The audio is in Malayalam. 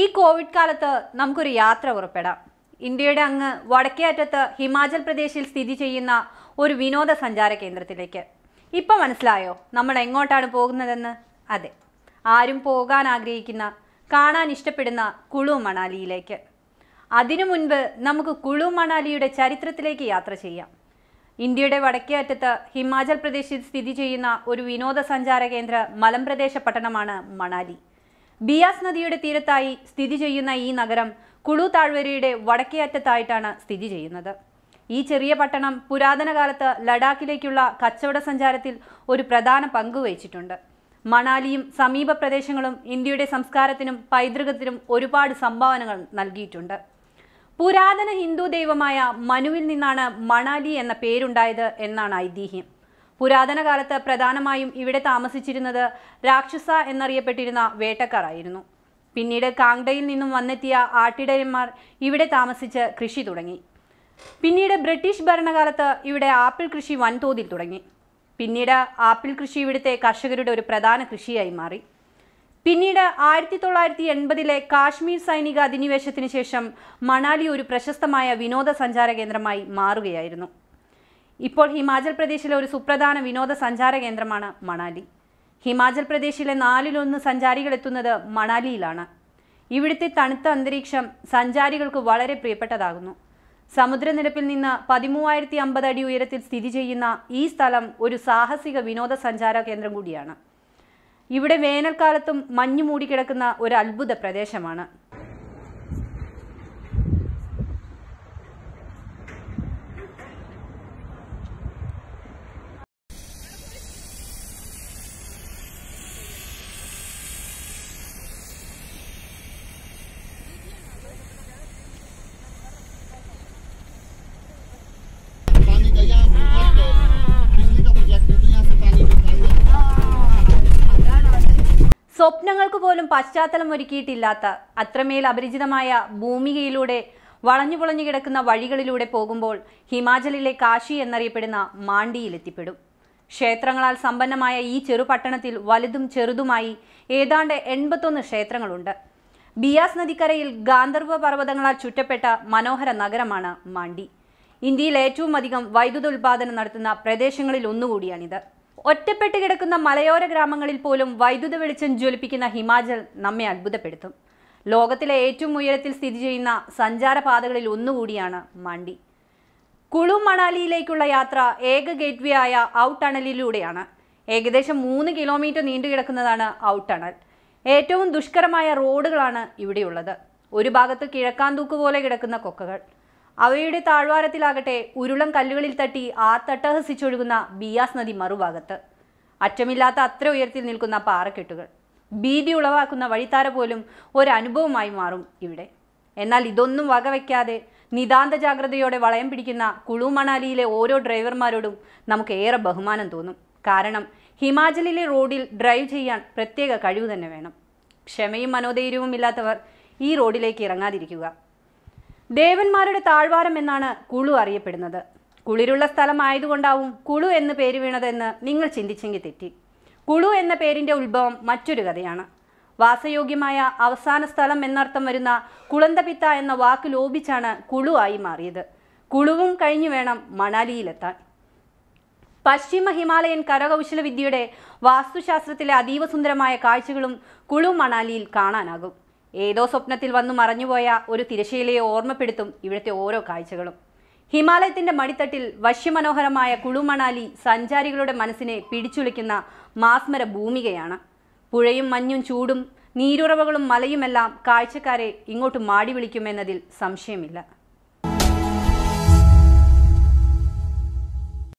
ഈ കോവിഡ് കാലത്ത് നമുക്കൊരു യാത്ര ഉറപ്പെടാം ഇന്ത്യയുടെ അങ്ങ് വടക്കേ അറ്റത്ത് ഹിമാചൽ പ്രദേശിൽ സ്ഥിതി ചെയ്യുന്ന ഒരു വിനോദസഞ്ചാര കേന്ദ്രത്തിലേക്ക് ഇപ്പം മനസ്സിലായോ നമ്മൾ എങ്ങോട്ടാണ് പോകുന്നതെന്ന് അതെ ആരും പോകാൻ ആഗ്രഹിക്കുന്ന കാണാൻ ഇഷ്ടപ്പെടുന്ന കുളു മണാലിയിലേക്ക് അതിനു മുൻപ് നമുക്ക് കുളു മണാലിയുടെ ചരിത്രത്തിലേക്ക് യാത്ര ചെയ്യാം ഇന്ത്യയുടെ വടക്കേ അറ്റത്ത് ഹിമാചൽ പ്രദേശിൽ സ്ഥിതി ചെയ്യുന്ന ഒരു വിനോദസഞ്ചാര കേന്ദ്ര മലമ്പ്രദേശ പട്ടണമാണ് മണാലി ബിയാസ് നദിയുടെ തീരത്തായി സ്ഥിതി ചെയ്യുന്ന ഈ നഗരം കുളു താഴ്വരയുടെ വടക്കേ അറ്റത്തായിട്ടാണ് സ്ഥിതി ചെയ്യുന്നത് ഈ ചെറിയ പട്ടണം പുരാതന കാലത്ത് ലഡാക്കിലേക്കുള്ള കച്ചവട സഞ്ചാരത്തിൽ ഒരു പ്രധാന പങ്ക് വഹിച്ചിട്ടുണ്ട് മണാലിയും സമീപ പ്രദേശങ്ങളും ഇന്ത്യയുടെ സംസ്കാരത്തിനും പൈതൃകത്തിനും ഒരുപാട് സംഭാവനകൾ നൽകിയിട്ടുണ്ട് പുരാതന ഹിന്ദു ദൈവമായ മനുവിൽ നിന്നാണ് മണാലി എന്ന പേരുണ്ടായത് എന്നാണ് ഐതിഹ്യം പുരാതന കാലത്ത് പ്രധാനമായും ഇവിടെ താമസിച്ചിരുന്നത് രാക്ഷസ എന്നറിയപ്പെട്ടിരുന്ന വേട്ടക്കാരായിരുന്നു പിന്നീട് കാങ്ടയിൽ നിന്നും വന്നെത്തിയ ആട്ടിടയന്മാർ ഇവിടെ താമസിച്ച് കൃഷി തുടങ്ങി പിന്നീട് ബ്രിട്ടീഷ് ഭരണകാലത്ത് ഇവിടെ ആപ്പിൾ കൃഷി വൻതോതിൽ തുടങ്ങി പിന്നീട് ആപ്പിൾ കൃഷി ഇവിടുത്തെ കർഷകരുടെ ഒരു പ്രധാന കൃഷിയായി മാറി പിന്നീട് ആയിരത്തി തൊള്ളായിരത്തി എൺപതിലെ കാശ്മീർ സൈനിക അധിനിവേശത്തിന് ശേഷം മണാലി ഒരു പ്രശസ്തമായ വിനോദസഞ്ചാര കേന്ദ്രമായി മാറുകയായിരുന്നു ഇപ്പോൾ ഹിമാചൽ പ്രദേശിലെ ഒരു സുപ്രധാന വിനോദസഞ്ചാര കേന്ദ്രമാണ് മണാലി ഹിമാചൽ പ്രദേശിലെ നാലിലൊന്ന് സഞ്ചാരികൾ എത്തുന്നത് മണാലിയിലാണ് ഇവിടുത്തെ തണുത്ത അന്തരീക്ഷം സഞ്ചാരികൾക്ക് വളരെ പ്രിയപ്പെട്ടതാകുന്നു സമുദ്രനിരപ്പിൽ നിന്ന് പതിമൂവായിരത്തി അമ്പത് അടി ഉയരത്തിൽ സ്ഥിതി ചെയ്യുന്ന ഈ സ്ഥലം ഒരു സാഹസിക വിനോദസഞ്ചാര കേന്ദ്രം കൂടിയാണ് ഇവിടെ വേനൽക്കാലത്തും മഞ്ഞു മൂടിക്കിടക്കുന്ന ഒരു അത്ഭുത പ്രദേശമാണ് സ്വപ്നങ്ങൾക്ക് പോലും പശ്ചാത്തലം ഒരുക്കിയിട്ടില്ലാത്ത അത്രമേൽ അപരിചിതമായ ഭൂമികയിലൂടെ വളഞ്ഞു പുളഞ്ഞു കിടക്കുന്ന വഴികളിലൂടെ പോകുമ്പോൾ ഹിമാചലിലെ കാശി എന്നറിയപ്പെടുന്ന മാണ്ടിയിലെത്തിപ്പെടും ക്ഷേത്രങ്ങളാൽ സമ്പന്നമായ ഈ ചെറുപട്ടണത്തിൽ വലുതും ചെറുതുമായി ഏതാണ്ട് എൺപത്തൊന്ന് ക്ഷേത്രങ്ങളുണ്ട് ബിയാസ് നദിക്കരയിൽ ഗാന്ധർവ പർവ്വതങ്ങളാൽ ചുറ്റപ്പെട്ട മനോഹര നഗരമാണ് മാണ്ടി ഇന്ത്യയിൽ ഏറ്റവും അധികം വൈദ്യുത ഉൽപാദനം നടത്തുന്ന പ്രദേശങ്ങളിൽ ഒന്നുകൂടിയാണിത് ഒറ്റപ്പെട്ട് കിടക്കുന്ന മലയോര ഗ്രാമങ്ങളിൽ പോലും വൈദ്യുത വെളിച്ചം ജ്വലിപ്പിക്കുന്ന ഹിമാചൽ നമ്മെ അത്ഭുതപ്പെടുത്തും ലോകത്തിലെ ഏറ്റവും ഉയരത്തിൽ സ്ഥിതി ചെയ്യുന്ന സഞ്ചാരപാതകളിൽ ഒന്നുകൂടിയാണ് മണ്ടി കുളു മണാലിയിലേക്കുള്ള യാത്ര ഏക ഗേറ്റ്വേ ആയ ഔട്ട് ടണലിലൂടെയാണ് ഏകദേശം മൂന്ന് കിലോമീറ്റർ നീണ്ടുകിടക്കുന്നതാണ് ഔട്ട് ടണൽ ഏറ്റവും ദുഷ്കരമായ റോഡുകളാണ് ഇവിടെയുള്ളത് ഒരു ഭാഗത്ത് കിഴക്കാന്തൂക്ക് പോലെ കിടക്കുന്ന കൊക്കകൾ അവയുടെ താഴ്വാരത്തിലാകട്ടെ ഉരുളം കല്ലുകളിൽ തട്ടി തട്ടഹസിച്ചൊഴുകുന്ന ബിയാസ് നദി മറുഭാഗത്ത് അറ്റമില്ലാത്ത അത്ര ഉയരത്തിൽ നിൽക്കുന്ന പാറക്കെട്ടുകൾ ഭീതി ഉളവാക്കുന്ന വഴിത്താര പോലും ഒരനുഭവമായി മാറും ഇവിടെ എന്നാൽ ഇതൊന്നും വകവയ്ക്കാതെ നിതാന്ത ജാഗ്രതയോടെ വളയം പിടിക്കുന്ന കുളു മണാലിയിലെ ഓരോ ഡ്രൈവർമാരോടും നമുക്ക് ഏറെ ബഹുമാനം തോന്നും കാരണം ഹിമാചലിലെ റോഡിൽ ഡ്രൈവ് ചെയ്യാൻ പ്രത്യേക കഴിവ് തന്നെ വേണം ക്ഷമയും മനോധൈര്യവും ഇല്ലാത്തവർ ഈ റോഡിലേക്ക് ഇറങ്ങാതിരിക്കുക ദേവന്മാരുടെ താഴ്വാരം എന്നാണ് കുളു അറിയപ്പെടുന്നത് കുളിരുള്ള സ്ഥലമായതുകൊണ്ടാവും കുളു എന്ന് പേര് വീണതെന്ന് നിങ്ങൾ ചിന്തിച്ചെങ്കിൽ തെറ്റി കുളു എന്ന പേരിൻ്റെ ഉത്ഭവം മറ്റൊരു കഥയാണ് വാസയോഗ്യമായ അവസാന സ്ഥലം എന്നർത്ഥം വരുന്ന കുളന്തപിത്ത എന്ന വാക്ക് ലോപിച്ചാണ് കുളു ആയി മാറിയത് കുളുവും കഴിഞ്ഞു വേണം മണാലിയിലെത്താൻ പശ്ചിമ ഹിമാലയൻ കരകൗശല വിദ്യയുടെ വാസ്തുശാസ്ത്രത്തിലെ അതീവ സുന്ദരമായ കാഴ്ചകളും കുളു മണാലിയിൽ കാണാനാകും ഏതോ സ്വപ്നത്തിൽ വന്നു മറഞ്ഞുപോയ ഒരു തിരശീലയെ ഓർമ്മപ്പെടുത്തും ഇവിടുത്തെ ഓരോ കാഴ്ചകളും ഹിമാലയത്തിന്റെ മടിത്തട്ടിൽ വശ്യമനോഹരമായ കുളുമണാലി സഞ്ചാരികളുടെ മനസ്സിനെ പിടിച്ചുളിക്കുന്ന മാസ്മര ഭൂമികയാണ് പുഴയും മഞ്ഞും ചൂടും നീരുറവകളും മലയുമെല്ലാം കാഴ്ചക്കാരെ ഇങ്ങോട്ട് മാടി വിളിക്കുമെന്നതിൽ സംശയമില്ല